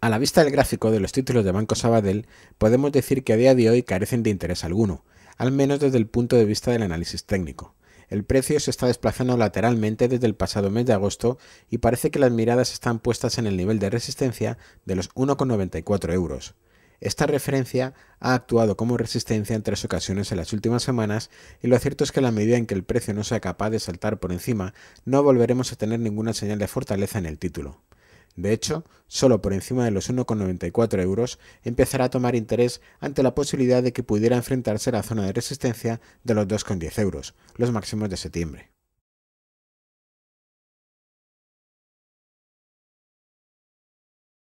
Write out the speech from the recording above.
A la vista del gráfico de los títulos de Banco Sabadell, podemos decir que a día de hoy carecen de interés alguno, al menos desde el punto de vista del análisis técnico. El precio se está desplazando lateralmente desde el pasado mes de agosto y parece que las miradas están puestas en el nivel de resistencia de los 1,94 euros. Esta referencia ha actuado como resistencia en tres ocasiones en las últimas semanas y lo cierto es que a la medida en que el precio no sea capaz de saltar por encima, no volveremos a tener ninguna señal de fortaleza en el título. De hecho, solo por encima de los 1,94 euros empezará a tomar interés ante la posibilidad de que pudiera enfrentarse a la zona de resistencia de los 2,10 euros, los máximos de septiembre.